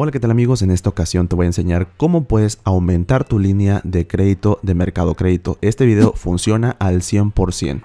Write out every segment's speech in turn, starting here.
Hola qué tal amigos, en esta ocasión te voy a enseñar cómo puedes aumentar tu línea de crédito de mercado crédito. Este video funciona al 100%.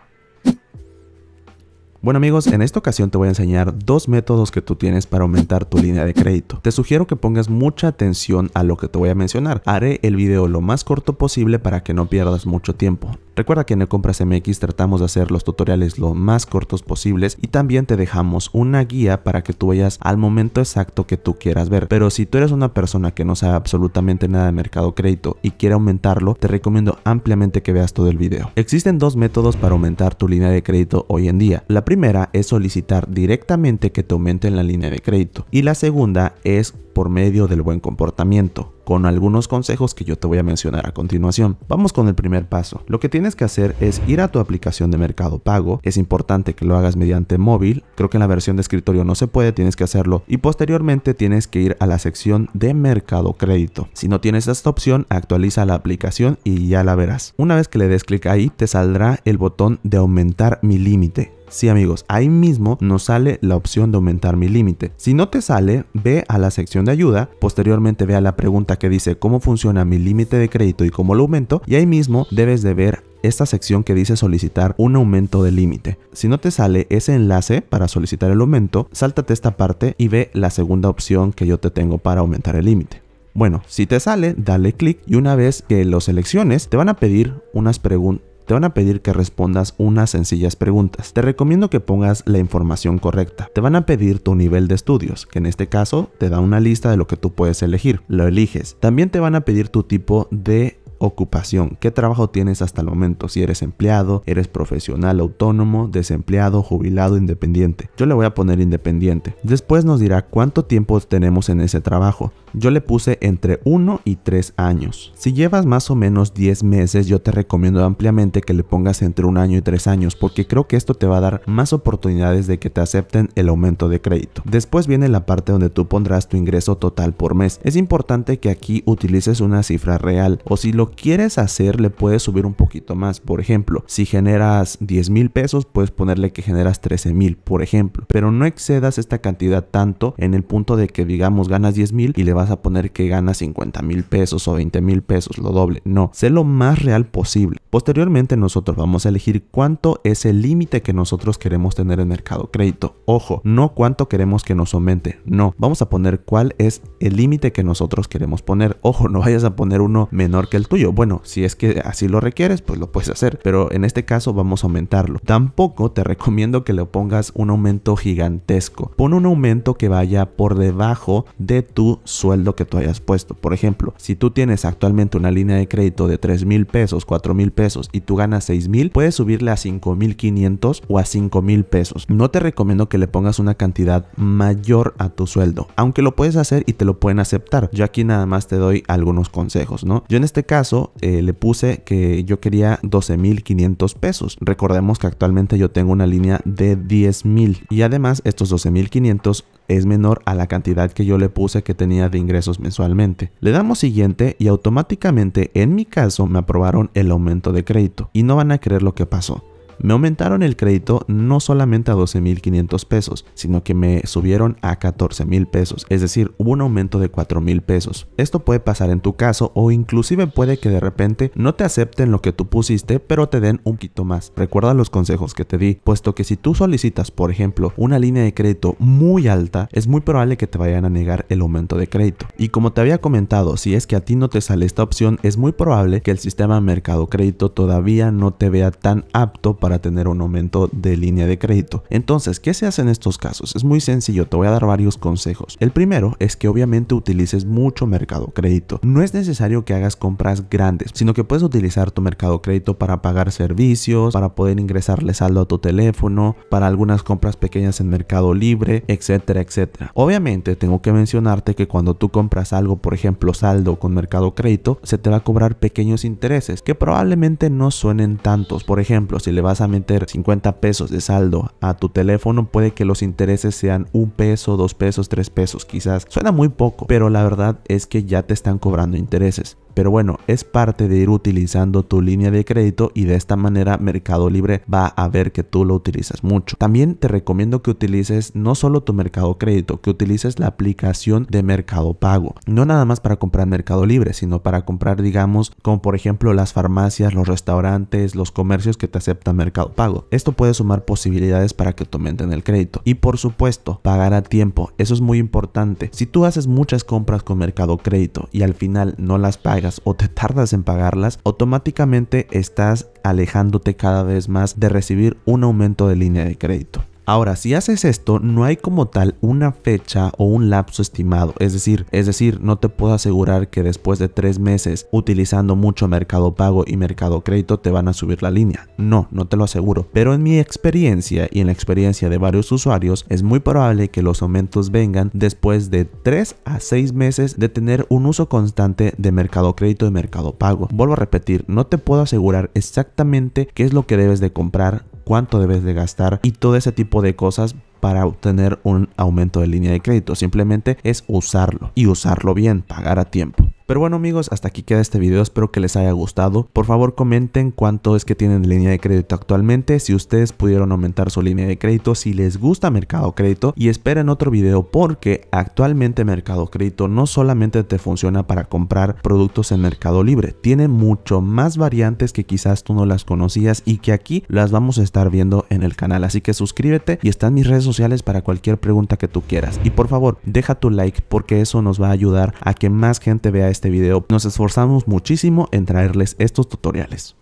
Bueno amigos, en esta ocasión te voy a enseñar dos métodos que tú tienes para aumentar tu línea de crédito. Te sugiero que pongas mucha atención a lo que te voy a mencionar. Haré el video lo más corto posible para que no pierdas mucho tiempo. Recuerda que en el Compras MX tratamos de hacer los tutoriales lo más cortos posibles y también te dejamos una guía para que tú vayas al momento exacto que tú quieras ver. Pero si tú eres una persona que no sabe absolutamente nada de mercado crédito y quiere aumentarlo, te recomiendo ampliamente que veas todo el video. Existen dos métodos para aumentar tu línea de crédito hoy en día. La primera es solicitar directamente que te aumenten la línea de crédito y la segunda es por medio del buen comportamiento, con algunos consejos que yo te voy a mencionar a continuación. Vamos con el primer paso. Lo que tienes que hacer es ir a tu aplicación de mercado pago, es importante que lo hagas mediante móvil, creo que en la versión de escritorio no se puede, tienes que hacerlo, y posteriormente tienes que ir a la sección de mercado crédito. Si no tienes esta opción, actualiza la aplicación y ya la verás. Una vez que le des clic ahí, te saldrá el botón de aumentar mi límite Sí amigos, ahí mismo nos sale la opción de aumentar mi límite. Si no te sale, ve a la sección de ayuda, posteriormente ve a la pregunta que dice cómo funciona mi límite de crédito y cómo lo aumento y ahí mismo debes de ver esta sección que dice solicitar un aumento de límite. Si no te sale ese enlace para solicitar el aumento, sáltate esta parte y ve la segunda opción que yo te tengo para aumentar el límite. Bueno, si te sale, dale clic y una vez que lo selecciones, te van a pedir unas preguntas te van a pedir que respondas unas sencillas preguntas. Te recomiendo que pongas la información correcta. Te van a pedir tu nivel de estudios, que en este caso te da una lista de lo que tú puedes elegir. Lo eliges. También te van a pedir tu tipo de ocupación, qué trabajo tienes hasta el momento, si eres empleado, eres profesional, autónomo, desempleado, jubilado, independiente. Yo le voy a poner independiente. Después nos dirá cuánto tiempo tenemos en ese trabajo. Yo le puse entre 1 y 3 años. Si llevas más o menos 10 meses, yo te recomiendo ampliamente que le pongas entre un año y 3 años, porque creo que esto te va a dar más oportunidades de que te acepten el aumento de crédito. Después viene la parte donde tú pondrás tu ingreso total por mes. Es importante que aquí utilices una cifra real, o si lo quieres hacer, le puedes subir un poquito más. Por ejemplo, si generas 10 mil pesos, puedes ponerle que generas 13 mil, por ejemplo, pero no excedas esta cantidad tanto en el punto de que digamos ganas 10 mil y le vas vas a poner que gana 50 mil pesos o 20 mil pesos, lo doble. No, sé lo más real posible. Posteriormente nosotros vamos a elegir cuánto es el límite que nosotros queremos tener en mercado crédito. Ojo, no cuánto queremos que nos aumente, no. Vamos a poner cuál es el límite que nosotros queremos poner. Ojo, no vayas a poner uno menor que el tuyo. Bueno, si es que así lo requieres, pues lo puedes hacer. Pero en este caso vamos a aumentarlo. Tampoco te recomiendo que le pongas un aumento gigantesco. Pon un aumento que vaya por debajo de tu sueldo que tú hayas puesto. Por ejemplo, si tú tienes actualmente una línea de crédito de 3 mil pesos, 4 mil pesos y tú ganas 6 mil, puedes subirle a 5 mil 500 o a 5 mil pesos. No te recomiendo que le pongas una cantidad mayor a tu sueldo, aunque lo puedes hacer y te lo pueden aceptar. Yo aquí nada más te doy algunos consejos, ¿no? Yo en este caso eh, le puse que yo quería 12 mil 500 pesos. Recordemos que actualmente yo tengo una línea de 10 mil y además estos 12 mil 500 es menor a la cantidad que yo le puse que tenía de ingresos mensualmente. Le damos siguiente y automáticamente en mi caso me aprobaron el aumento de crédito y no van a creer lo que pasó. Me aumentaron el crédito no solamente a 12.500 pesos, sino que me subieron a 14.000 pesos, es decir, hubo un aumento de 4.000 pesos. Esto puede pasar en tu caso o inclusive puede que de repente no te acepten lo que tú pusiste, pero te den un quito más. Recuerda los consejos que te di, puesto que si tú solicitas, por ejemplo, una línea de crédito muy alta, es muy probable que te vayan a negar el aumento de crédito. Y como te había comentado, si es que a ti no te sale esta opción, es muy probable que el sistema mercado crédito todavía no te vea tan apto para tener un aumento de línea de crédito. Entonces, ¿qué se hace en estos casos? Es muy sencillo, te voy a dar varios consejos. El primero es que obviamente utilices mucho mercado crédito. No es necesario que hagas compras grandes, sino que puedes utilizar tu mercado crédito para pagar servicios, para poder ingresarle saldo a tu teléfono, para algunas compras pequeñas en mercado libre, etcétera, etcétera. Obviamente tengo que mencionarte que cuando tú compras algo, por ejemplo saldo con mercado crédito, se te va a cobrar pequeños intereses que probablemente no suenen tantos. Por ejemplo, si le vas vas a meter 50 pesos de saldo a tu teléfono, puede que los intereses sean un peso, dos pesos, tres pesos, quizás. Suena muy poco, pero la verdad es que ya te están cobrando intereses. Pero bueno, es parte de ir utilizando tu línea de crédito y de esta manera Mercado Libre va a ver que tú lo utilizas mucho. También te recomiendo que utilices no solo tu Mercado Crédito, que utilices la aplicación de Mercado Pago. No nada más para comprar Mercado Libre, sino para comprar, digamos, como por ejemplo las farmacias, los restaurantes, los comercios que te aceptan Mercado Pago. Esto puede sumar posibilidades para que te aumenten el crédito. Y por supuesto, pagar a tiempo. Eso es muy importante. Si tú haces muchas compras con Mercado Crédito y al final no las pagas, o te tardas en pagarlas, automáticamente estás alejándote cada vez más de recibir un aumento de línea de crédito. Ahora, si haces esto, no hay como tal una fecha o un lapso estimado, es decir, es decir, no te puedo asegurar que después de tres meses utilizando mucho Mercado Pago y Mercado Crédito te van a subir la línea. No, no te lo aseguro. Pero en mi experiencia y en la experiencia de varios usuarios, es muy probable que los aumentos vengan después de tres a seis meses de tener un uso constante de Mercado Crédito y Mercado Pago. Vuelvo a repetir, no te puedo asegurar exactamente qué es lo que debes de comprar cuánto debes de gastar y todo ese tipo de cosas para obtener un aumento de línea de crédito. Simplemente es usarlo y usarlo bien, pagar a tiempo. Pero bueno amigos, hasta aquí queda este video, espero que les haya gustado. Por favor comenten cuánto es que tienen línea de crédito actualmente, si ustedes pudieron aumentar su línea de crédito, si les gusta Mercado Crédito y esperen otro video porque actualmente Mercado Crédito no solamente te funciona para comprar productos en Mercado Libre, tiene mucho más variantes que quizás tú no las conocías y que aquí las vamos a estar viendo en el canal. Así que suscríbete y están mis redes sociales para cualquier pregunta que tú quieras. Y por favor, deja tu like porque eso nos va a ayudar a que más gente vea este este video. Nos esforzamos muchísimo en traerles estos tutoriales.